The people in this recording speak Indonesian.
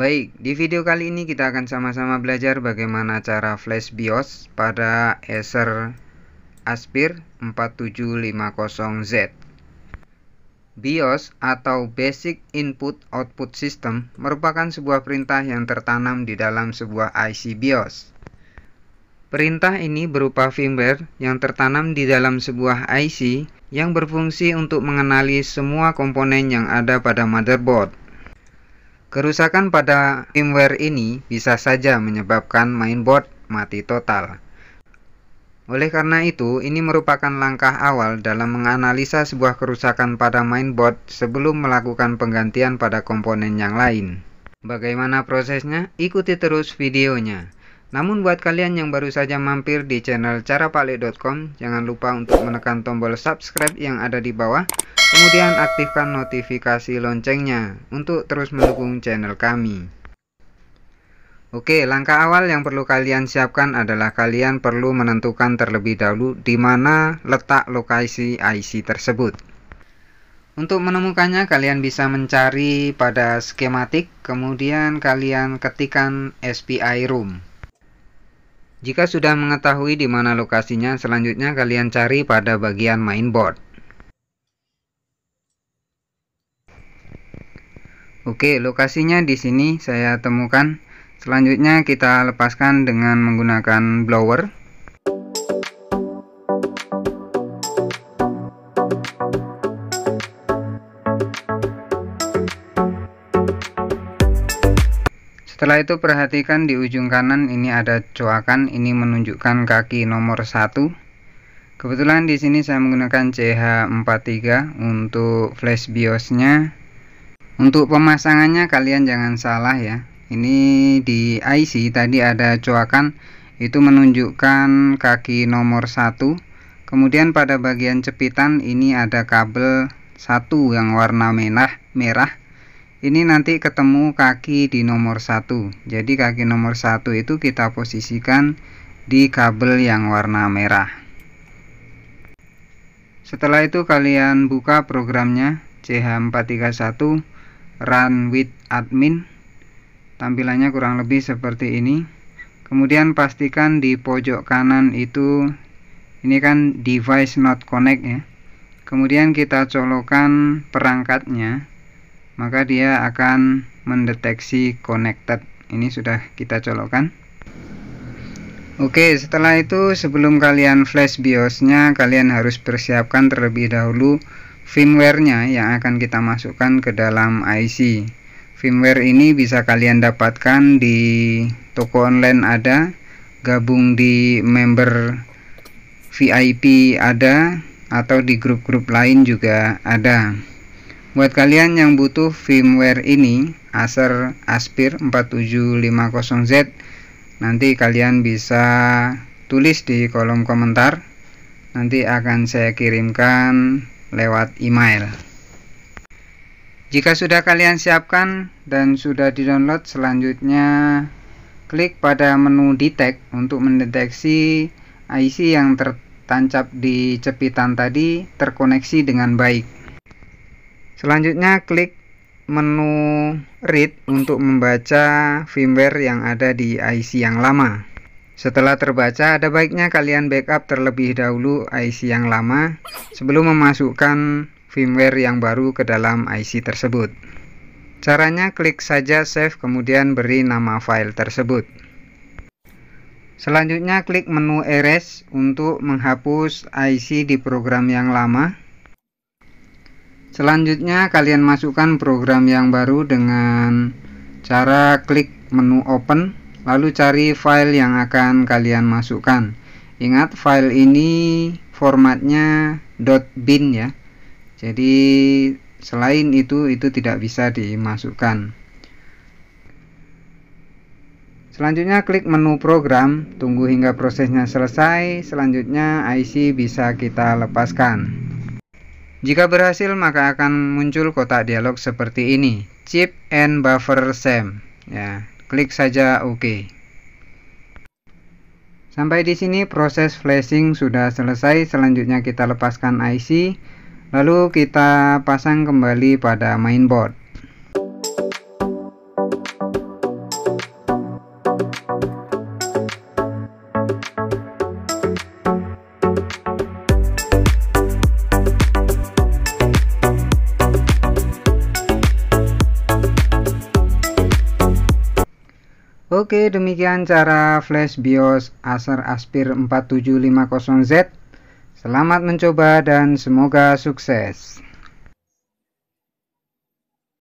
Baik, di video kali ini kita akan sama-sama belajar bagaimana cara flash BIOS pada Acer Aspire 4750Z. BIOS atau Basic Input Output System merupakan sebuah perintah yang tertanam di dalam sebuah IC BIOS. Perintah ini berupa firmware yang tertanam di dalam sebuah IC yang berfungsi untuk mengenali semua komponen yang ada pada motherboard Kerusakan pada firmware ini bisa saja menyebabkan mainboard mati total. Oleh karena itu, ini merupakan langkah awal dalam menganalisa sebuah kerusakan pada mainboard sebelum melakukan penggantian pada komponen yang lain. Bagaimana prosesnya? Ikuti terus videonya. Namun buat kalian yang baru saja mampir di channel carapalik.com, jangan lupa untuk menekan tombol subscribe yang ada di bawah Kemudian aktifkan notifikasi loncengnya untuk terus mendukung channel kami. Oke, langkah awal yang perlu kalian siapkan adalah kalian perlu menentukan terlebih dahulu di mana letak lokasi IC tersebut. Untuk menemukannya, kalian bisa mencari pada skematik, kemudian kalian ketikkan SPI room. Jika sudah mengetahui di mana lokasinya, selanjutnya kalian cari pada bagian mainboard. Oke, lokasinya di sini saya temukan. Selanjutnya kita lepaskan dengan menggunakan blower. Setelah itu perhatikan di ujung kanan ini ada coakan, ini menunjukkan kaki nomor 1. Kebetulan di sini saya menggunakan CH43 untuk flash BIOS-nya untuk pemasangannya kalian jangan salah ya ini di IC tadi ada coakan itu menunjukkan kaki nomor satu. kemudian pada bagian cepitan ini ada kabel satu yang warna merah merah ini nanti ketemu kaki di nomor satu. jadi kaki nomor satu itu kita posisikan di kabel yang warna merah setelah itu kalian buka programnya CH431 run with admin tampilannya kurang lebih seperti ini kemudian pastikan di pojok kanan itu ini kan device not connect ya kemudian kita colokan perangkatnya maka dia akan mendeteksi connected ini sudah kita colokan Oke, setelah itu sebelum kalian flash BIOSnya, kalian harus persiapkan terlebih dahulu firmware-nya yang akan kita masukkan ke dalam IC firmware ini bisa kalian dapatkan di toko online ada gabung di member VIP ada atau di grup-grup lain juga ada buat kalian yang butuh firmware ini Acer Aspir 4750Z nanti kalian bisa tulis di kolom komentar nanti akan saya kirimkan lewat email. Jika sudah kalian siapkan dan sudah di-download, selanjutnya klik pada menu detect untuk mendeteksi IC yang tertancap di cepitan tadi terkoneksi dengan baik. Selanjutnya klik menu read untuk membaca firmware yang ada di IC yang lama. Setelah terbaca, ada baiknya kalian backup terlebih dahulu IC yang lama sebelum memasukkan firmware yang baru ke dalam IC tersebut. Caranya klik saja save kemudian beri nama file tersebut. Selanjutnya klik menu erase untuk menghapus IC di program yang lama. Selanjutnya kalian masukkan program yang baru dengan cara klik menu open Lalu cari file yang akan kalian masukkan. Ingat file ini formatnya .bin ya. Jadi selain itu itu tidak bisa dimasukkan. Selanjutnya klik menu program, tunggu hingga prosesnya selesai, selanjutnya IC bisa kita lepaskan. Jika berhasil maka akan muncul kotak dialog seperti ini, chip and buffer same. Ya, Klik saja OK. Sampai di sini proses flashing sudah selesai. Selanjutnya kita lepaskan IC, lalu kita pasang kembali pada mainboard. Oke, demikian cara flash BIOS Acer Aspir 4750Z. Selamat mencoba dan semoga sukses.